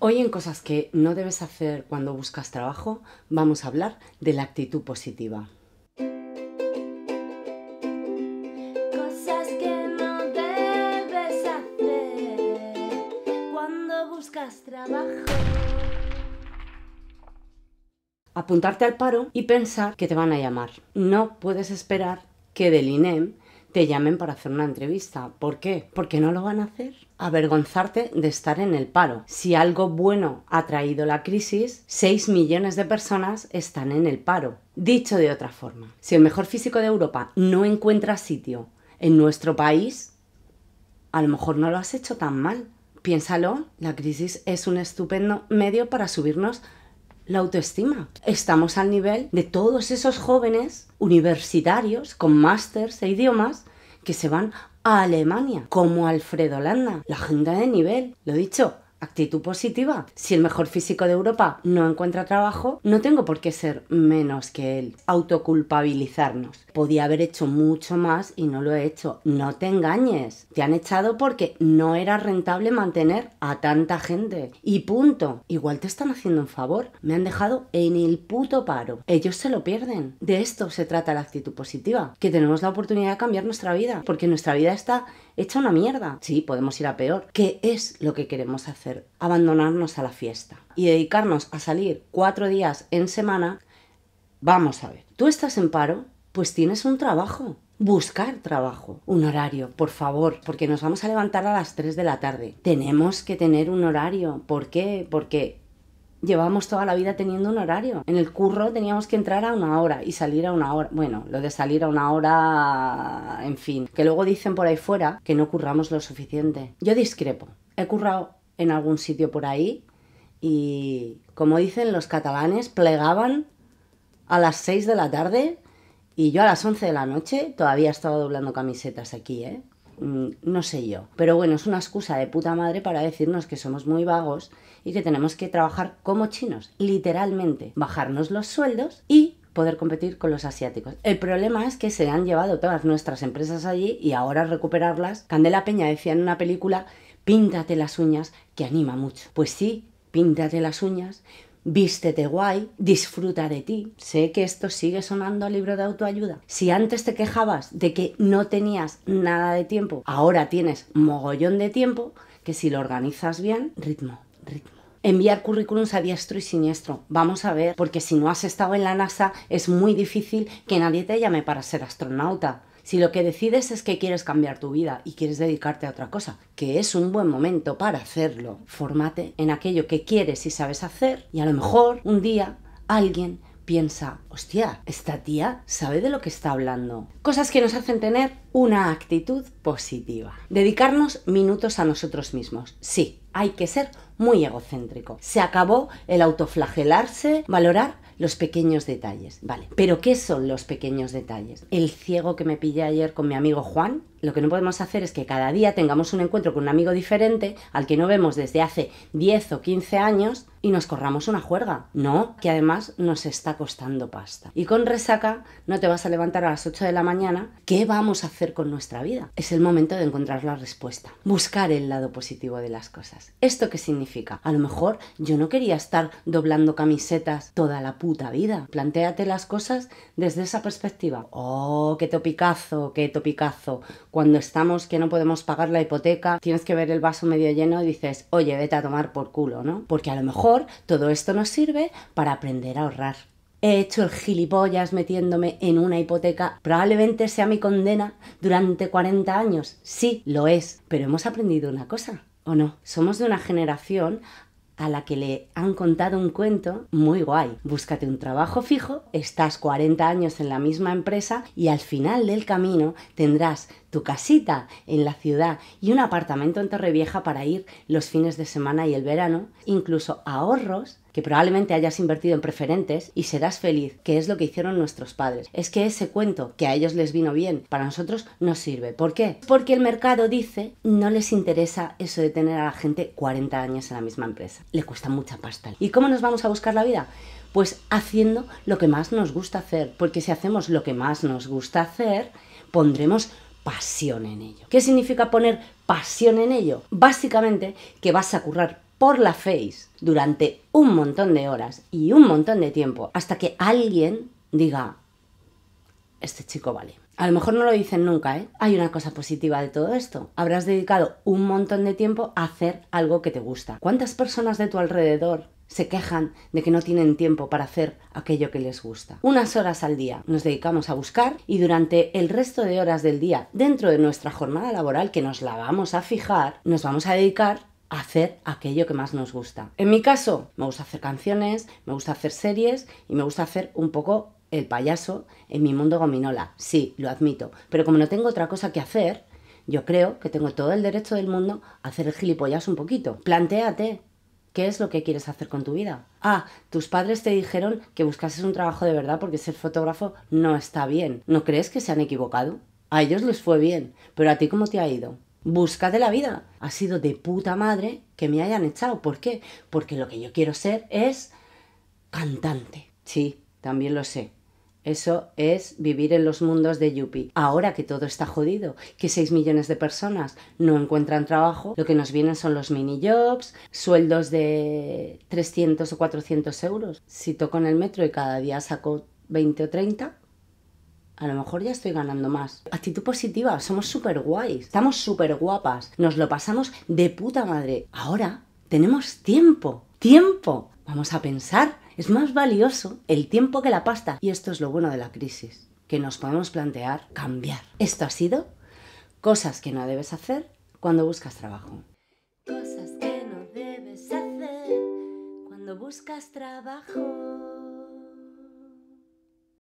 Hoy en Cosas que no debes hacer cuando buscas trabajo vamos a hablar de la actitud positiva. Cosas que no debes hacer cuando buscas trabajo. Apuntarte al paro y pensar que te van a llamar. No puedes esperar que del INEM te llamen para hacer una entrevista. ¿Por qué? Porque no lo van a hacer. Avergonzarte de estar en el paro. Si algo bueno ha traído la crisis, 6 millones de personas están en el paro. Dicho de otra forma, si el mejor físico de Europa no encuentra sitio en nuestro país, a lo mejor no lo has hecho tan mal. Piénsalo, la crisis es un estupendo medio para subirnos la autoestima. Estamos al nivel de todos esos jóvenes universitarios con másters e idiomas que se van a Alemania, como Alfredo Landa, la gente de nivel. Lo dicho, actitud positiva. Si el mejor físico de Europa no encuentra trabajo, no tengo por qué ser menos que él. Autoculpabilizarnos. Podía haber hecho mucho más y no lo he hecho. No te engañes. Te han echado porque no era rentable mantener a tanta gente. Y punto. Igual te están haciendo un favor. Me han dejado en el puto paro. Ellos se lo pierden. De esto se trata la actitud positiva. Que tenemos la oportunidad de cambiar nuestra vida. Porque nuestra vida está hecha una mierda. Sí, podemos ir a peor. ¿Qué es lo que queremos hacer? abandonarnos a la fiesta y dedicarnos a salir cuatro días en semana, vamos a ver, tú estás en paro, pues tienes un trabajo, buscar trabajo, un horario, por favor, porque nos vamos a levantar a las 3 de la tarde. Tenemos que tener un horario. ¿Por qué? Porque llevamos toda la vida teniendo un horario. En el curro teníamos que entrar a una hora y salir a una hora. Bueno, lo de salir a una hora, en fin, que luego dicen por ahí fuera que no curramos lo suficiente. Yo discrepo. He currado en algún sitio por ahí y, como dicen los catalanes, plegaban a las 6 de la tarde y yo a las 11 de la noche todavía estaba doblando camisetas aquí, ¿eh? Mm, no sé yo. Pero bueno, es una excusa de puta madre para decirnos que somos muy vagos y que tenemos que trabajar como chinos, literalmente, bajarnos los sueldos y poder competir con los asiáticos. El problema es que se han llevado todas nuestras empresas allí y ahora recuperarlas. Candela Peña decía en una película píntate las uñas, que anima mucho. Pues sí, píntate las uñas, vístete guay, disfruta de ti. Sé que esto sigue sonando al libro de autoayuda. Si antes te quejabas de que no tenías nada de tiempo, ahora tienes mogollón de tiempo, que si lo organizas bien, ritmo, ritmo enviar currículums a diestro y siniestro. Vamos a ver, porque si no has estado en la NASA es muy difícil que nadie te llame para ser astronauta. Si lo que decides es que quieres cambiar tu vida y quieres dedicarte a otra cosa, que es un buen momento para hacerlo, formate en aquello que quieres y sabes hacer y a lo mejor un día alguien piensa, hostia, esta tía sabe de lo que está hablando. Cosas que nos hacen tener una actitud positiva. Dedicarnos minutos a nosotros mismos. Sí, hay que ser muy egocéntrico. Se acabó el autoflagelarse, valorar los pequeños detalles. Vale, pero ¿qué son los pequeños detalles? El ciego que me pillé ayer con mi amigo Juan, lo que no podemos hacer es que cada día tengamos un encuentro con un amigo diferente al que no vemos desde hace 10 o 15 años y nos corramos una juerga. No, que además nos está costando pasta. Y con resaca no te vas a levantar a las 8 de la mañana. ¿Qué vamos a hacer con nuestra vida? Es el momento de encontrar la respuesta. Buscar el lado positivo de las cosas. ¿Esto qué significa? A lo mejor yo no quería estar doblando camisetas toda la puta vida. Plantéate las cosas desde esa perspectiva. Oh, qué topicazo, qué topicazo cuando estamos que no podemos pagar la hipoteca, tienes que ver el vaso medio lleno y dices, oye, vete a tomar por culo, ¿no? Porque a lo mejor todo esto nos sirve para aprender a ahorrar. He hecho el gilipollas metiéndome en una hipoteca. Probablemente sea mi condena durante 40 años. Sí, lo es. Pero hemos aprendido una cosa, ¿o no? Somos de una generación a la que le han contado un cuento muy guay. Búscate un trabajo fijo, estás 40 años en la misma empresa y al final del camino tendrás tu casita en la ciudad y un apartamento en Torrevieja para ir los fines de semana y el verano, incluso ahorros que probablemente hayas invertido en preferentes y serás feliz, que es lo que hicieron nuestros padres. Es que ese cuento que a ellos les vino bien, para nosotros no sirve. ¿Por qué? Porque el mercado dice no les interesa eso de tener a la gente 40 años en la misma empresa. Le cuesta mucha pasta. ¿Y cómo nos vamos a buscar la vida? Pues haciendo lo que más nos gusta hacer, porque si hacemos lo que más nos gusta hacer, pondremos pasión en ello. ¿Qué significa poner pasión en ello? Básicamente que vas a currar por la face durante un montón de horas y un montón de tiempo hasta que alguien diga, este chico vale. A lo mejor no lo dicen nunca, ¿eh? Hay una cosa positiva de todo esto. Habrás dedicado un montón de tiempo a hacer algo que te gusta. ¿Cuántas personas de tu alrededor se quejan de que no tienen tiempo para hacer aquello que les gusta. Unas horas al día nos dedicamos a buscar y durante el resto de horas del día, dentro de nuestra jornada laboral que nos la vamos a fijar, nos vamos a dedicar a hacer aquello que más nos gusta. En mi caso, me gusta hacer canciones, me gusta hacer series y me gusta hacer un poco el payaso en mi mundo gominola. Sí, lo admito. Pero como no tengo otra cosa que hacer, yo creo que tengo todo el derecho del mundo a hacer el gilipollas un poquito. Plantéate ¿Qué es lo que quieres hacer con tu vida? Ah, tus padres te dijeron que buscases un trabajo de verdad porque ser fotógrafo no está bien. ¿No crees que se han equivocado? A ellos les fue bien, pero a ti cómo te ha ido? Busca de la vida. Ha sido de puta madre que me hayan echado. ¿Por qué? Porque lo que yo quiero ser es cantante. Sí, también lo sé. Eso es vivir en los mundos de Yuppie. Ahora que todo está jodido, que 6 millones de personas no encuentran trabajo, lo que nos vienen son los mini jobs, sueldos de 300 o 400 euros. Si toco en el metro y cada día saco 20 o 30, a lo mejor ya estoy ganando más. Actitud positiva, somos súper guays, estamos súper guapas, nos lo pasamos de puta madre. Ahora tenemos tiempo, tiempo. Vamos a pensar es más valioso el tiempo que la pasta. Y esto es lo bueno de la crisis, que nos podemos plantear cambiar. Esto ha sido cosas que no debes hacer cuando buscas trabajo. que no debes hacer cuando buscas trabajo.